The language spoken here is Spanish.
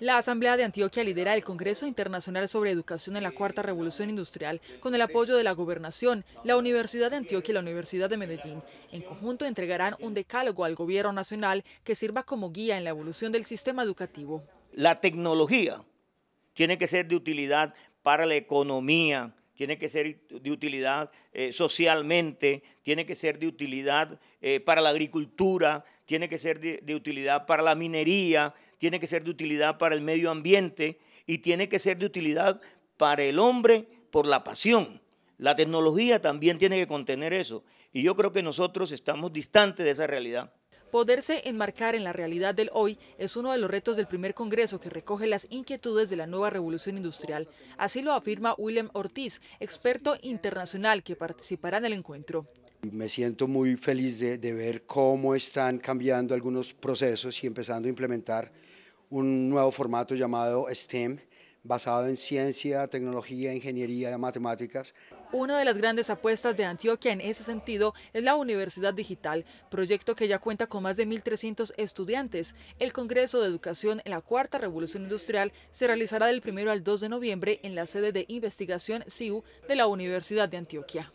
La Asamblea de Antioquia lidera el Congreso Internacional sobre Educación en la Cuarta Revolución Industrial con el apoyo de la Gobernación, la Universidad de Antioquia y la Universidad de Medellín. En conjunto entregarán un decálogo al Gobierno Nacional que sirva como guía en la evolución del sistema educativo. La tecnología tiene que ser de utilidad para la economía, tiene que ser de utilidad eh, socialmente, tiene que ser de utilidad eh, para la agricultura, tiene que ser de utilidad para la minería, tiene que ser de utilidad para el medio ambiente y tiene que ser de utilidad para el hombre por la pasión. La tecnología también tiene que contener eso. Y yo creo que nosotros estamos distantes de esa realidad. Poderse enmarcar en la realidad del hoy es uno de los retos del primer Congreso que recoge las inquietudes de la nueva revolución industrial. Así lo afirma William Ortiz, experto internacional que participará en el encuentro. Me siento muy feliz de, de ver cómo están cambiando algunos procesos y empezando a implementar un nuevo formato llamado STEM, basado en ciencia, tecnología, ingeniería, y matemáticas. Una de las grandes apuestas de Antioquia en ese sentido es la Universidad Digital, proyecto que ya cuenta con más de 1.300 estudiantes. El Congreso de Educación en la Cuarta Revolución Industrial se realizará del 1 al 2 de noviembre en la sede de investigación CIU de la Universidad de Antioquia.